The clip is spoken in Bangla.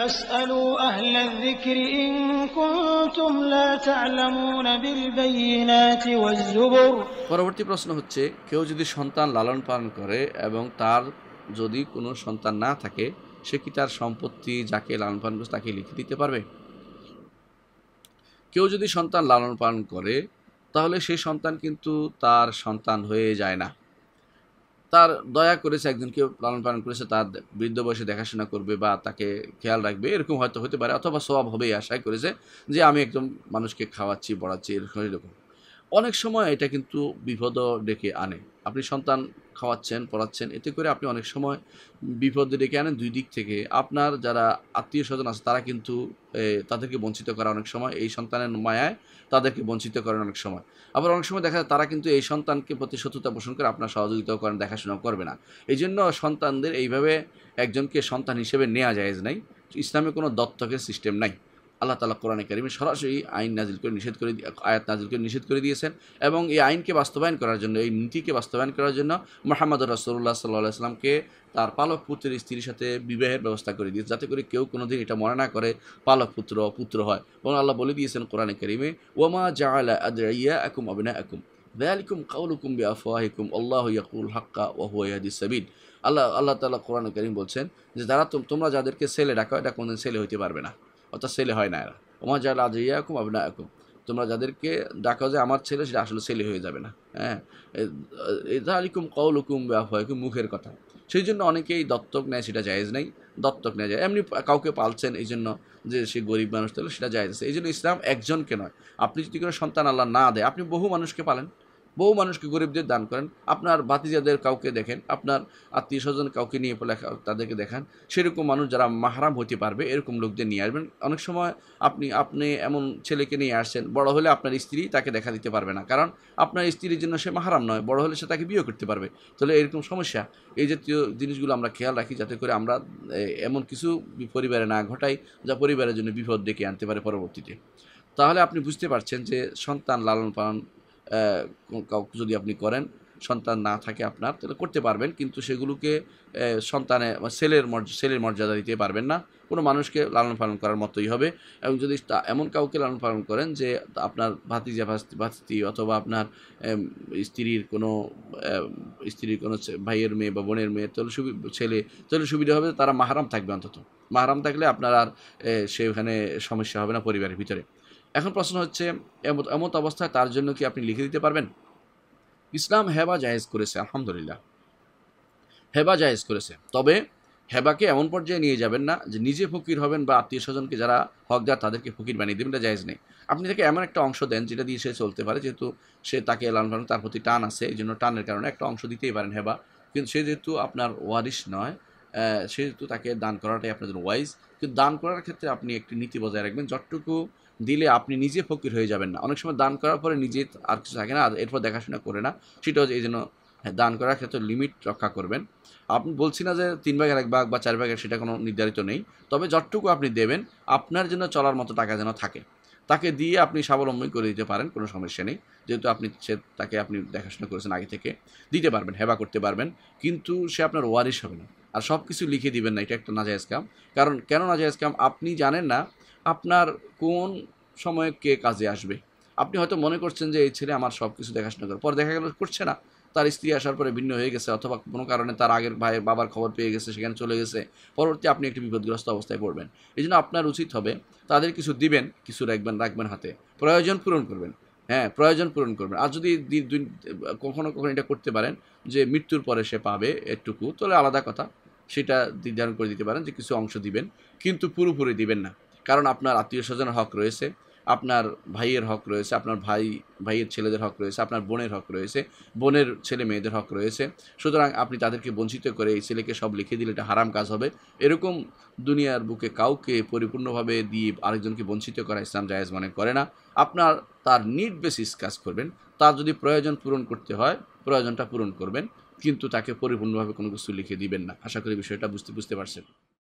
পরবর্তী প্রশ্ন হচ্ছে কেউ যদি সন্তান লালন পালন করে এবং তার যদি কোনো সন্তান না থাকে সে কি তার সম্পত্তি যাকে লালন পালন করছে তাকে লিখে দিতে পারবে কেউ যদি সন্তান লালন পালন করে তাহলে সেই সন্তান কিন্তু তার সন্তান হয়ে যায় না তার দয়া করেছে কেউ লালন পালন করেছে তার বৃদ্ধ বয়সে দেখাশোনা করবে বা তাকে খেয়াল রাখবে এরকম হয়তো হতে পারে অথবা স্বভাব হবে আশায় করেছে যে আমি একদম মানুষকে খাওয়াচ্ছি বড়াচ্ছি এরকম এরকম অনেক সময় এটা কিন্তু বিপদ ডেকে আনে আপনি সন্তান খাওয়াচ্ছেন পড়াচ্ছেন এতে করে আপনি অনেক সময় বিপদে ডেকে আনেন দুই দিক থেকে আপনার যারা আত্মীয় স্বজন আছে তারা কিন্তু তাদেরকে বঞ্চিত করা অনেক সময় এই সন্তানের মায়ায় তাদেরকে বঞ্চিত করেন অনেক সময় আবার অনেক সময় দেখা যায় তারা কিন্তু এই সন্তানকে প্রতি শত্রুতা পোষণ করে আপনার সহযোগিতাও করেন দেখাশোনা করবে না এই জন্য সন্তানদের এইভাবে একজনকে সন্তান হিসেবে নেওয়া যায় নাই ইসলামে কোনো দত্তকের সিস্টেম নাই আল্লাহ তালা কোরআনে কারিমে সরাসরি আইন নাজিল করে নিষেধ করে আয়াত নাজিল করে নিষেধ করে দিয়েছেন এবং এই আইনকে বাস্তবায়ন করার জন্য এই নীতিকে বাস্তবায়ন করার জন্য মোহাম্মদ রাসোল্লা সাল্লাহ আসলামকে তার পালক পুত্রের স্ত্রীর সাথে বিবাহের ব্যবস্থা করে দিয়েছে যাতে করে কেউ কোনোদিন এটা মনে না করে পালক পুত্র পুত্র হয় এবং আল্লাহ বলে দিয়েছেন কোরআনে কারিমে ওমা জা আলা আদরিয়া অবিনা একুম দয়ালিকুম কাউলুকুম বি আফওয়াহিকুম আল্লাহ ইয়াকুল হাক্কা ওহুয়াদি সাবিন আল্লাহ আল্লাহ তালা কোরআন করিম বলছেন যে যারা তোমরা যাদেরকে ছেলে ডাকা এটা কোনোদিন ছেলে হইতে পারবে না অর্থাৎ ছেলে হয় না এরা ওমা যা রাজ ইয়াকুম আবনা আকুম তোমরা যাদেরকে ডাকা যে আমার ছেলে সেটা আসলে ছেলে হয়ে যাবে না হ্যাঁ এদালিকুম হুকুম ব্যাফয়কুম মুখের কথা সেই জন্য অনেকেই দত্তক নেয় সেটা জায়েজ নেই দত্তক নেওয়া যায় এমনি কাউকে পালছেন এই জন্য যে সে গরিব মানুষ তাহলে সেটা জায়েজ আছে এই জন্য ইসলাম একজনকে নয় আপনি যদি কোনো সন্তান আল্লাহ না দেয় আপনি বহু মানুষকে পালেন বহু মানুষকে গরিবদের দান করেন আপনার ভাতিজাদের কাউকে দেখেন আপনার আত্মীয় স্বজন কাউকে নিয়ে লেখা তাদেরকে দেখান সেরকম মানুষ যারা মাহারাম হতে পারবে এরকম লোকদের নিয়ে আসবেন অনেক সময় আপনি আপনি এমন ছেলেকে নিয়ে আসছেন বড় হলে আপনার স্ত্রী তাকে দেখা দিতে পারবে না কারণ আপনার স্ত্রীর জন্য সে মাহারাম নয় বড় হলে সে তাকে বিয়ে করতে পারবে তাহলে এরকম সমস্যা এই জাতীয় জিনিসগুলো আমরা খেয়াল রাখি যাতে করে আমরা এমন কিছু পরিবারে না ঘটাই যা পরিবারের জন্য বিপদ ডেকে আনতে পারে পরবর্তীতে তাহলে আপনি বুঝতে পারছেন যে সন্তান লালন পালন কাউকে যদি আপনি করেন সন্তান না থাকে আপনার তাহলে করতে পারবেন কিন্তু সেগুলোকে সন্তানে ছেলের ছেলের মর্যাদা দিতে পারবেন না কোনো মানুষকে লালন পালন করার মতোই হবে এবং যদি এমন কাউকে লালন পালন করেন যে আপনার ভাতিজা ভাস্তি অথবা আপনার স্ত্রীর কোনো স্ত্রীর কোনো ভাইয়ের মেয়ে বা বোনের মেয়ে তাহলে ছেলে তাহলে সুবিধা হবে তারা মাহারাম থাকবে অন্তত মাহারাম থাকলে আপনার আর সেখানে সমস্যা হবে না পরিবারের ভিতরে এখন প্রশ্ন হচ্ছে এমত অবস্থায় তার জন্য কি আপনি লিখে দিতে পারবেন ইসলাম হেবা জায়েজ করেছে আলহামদুলিল্লাহ হেবা জায়েজ করেছে তবে হেবাকে এমন পর্যায়ে নিয়ে যাবেন না যে নিজে ফকির হবেন বা আত্মীয় স্বজনকে যারা হকদার তাদেরকে ফকির বানিয়ে দেবেন এটা জায়েজ নেই আপনি তাকে এমন একটা অংশ দেন যেটা দিয়ে সে চলতে পারে যেহেতু সে তাকে লালন পালন তার প্রতি টান আছে এই জন্য টানের কারণে একটা অংশ দিতেই পারেন হেবা কিন্তু সে যেহেতু আপনার ওয়ারিশ নয় সেহেতু তাকে দান করাটাই আপনাদের ওয়াইজ কিন্তু দান করার ক্ষেত্রে আপনি একটি নীতি বজায় রাখবেন যতটুকু দিলে আপনি নিজে ফকির হয়ে যাবেন না অনেক সময় দান করার পরে নিজে আর কিছু থাকে না এরপর দেখাশোনা করে না সেটা হচ্ছে এই জন্য হ্যাঁ, দান করার ক্ষেত্রে লিমিট রক্ষা করবেন আপনি বলছি না যে তিন ভাগের এক ভাগ বা চার ভাগের সেটা কোনো নির্ধারিত নেই তবে যতটুকু আপনি দেবেন আপনার জন্য চলার মতো টাকা যেন থাকে তাকে দিয়ে আপনি স্বাবলম্বী করে দিতে পারেন কোনো সমস্যা নেই যেহেতু আপনি সে তাকে আপনি দেখাশোনা করেছেন আগে থেকে দিতে পারবেন হেবা করতে পারবেন কিন্তু সে আপনার ওয়ারিশ হবে না আর সব কিছু লিখে দিবেন না এটা একটা নাজায়জ কাম কারণ কেন নাজায়জ কাম আপনি জানেন না আপনার কোন সময়ে কে কাজে আসবে আপনি হয়তো মনে করছেন যে এই ছেলে আমার সব কিছু দেখাশোনা করে পরে দেখা গেল করছে না তার স্ত্রী আসার পরে ভিন্ন হয়ে গেছে অথবা কোনো কারণে তার আগের ভাইয়ের বাবার খবর পেয়ে গেছে সেখানে চলে গেছে পরবর্তী আপনি একটি বিপদগ্রস্ত অবস্থায় পড়বেন এই জন্য আপনার উচিত হবে তাদের কিছু দিবেন কিছু রাখবেন রাখবেন হাতে প্রয়োজন পূরণ করবেন হ্যাঁ প্রয়োজন পূরণ করবেন আর যদি কখনো কখনো এটা করতে পারেন যে মৃত্যুর পরে সে পাবে একটুকু তাহলে আলাদা কথা সেটা নির্ধারণ করে দিতে পারেন যে কিছু অংশ দিবেন কিন্তু পুরোপুরি দিবেন না কারণ আপনার আত্মীয় স্বজনের হক রয়েছে আপনার ভাইয়ের হক রয়েছে আপনার ভাই ভাইয়ের ছেলেদের হক রয়েছে আপনার বোনের হক রয়েছে বোনের ছেলে মেয়েদের হক রয়েছে সুতরাং আপনি তাদেরকে বঞ্চিত করে এই ছেলেকে সব লিখে দিলে এটা হারাম কাজ হবে এরকম দুনিয়ার বুকে কাউকে পরিপূর্ণভাবে দিয়ে আরেকজনকে বঞ্চিত করা ইসলাম জায়েজ মনে করে না আপনার তার নিট বেসিস কাজ করবেন তার যদি প্রয়োজন পূরণ করতে হয় প্রয়োজনটা পূরণ করবেন কিন্তু তাকে পরিপূর্ণভাবে কোনো কিছু লিখে দিবেন না আশা করি বিষয়টা বুঝতে বুঝতে পারছেন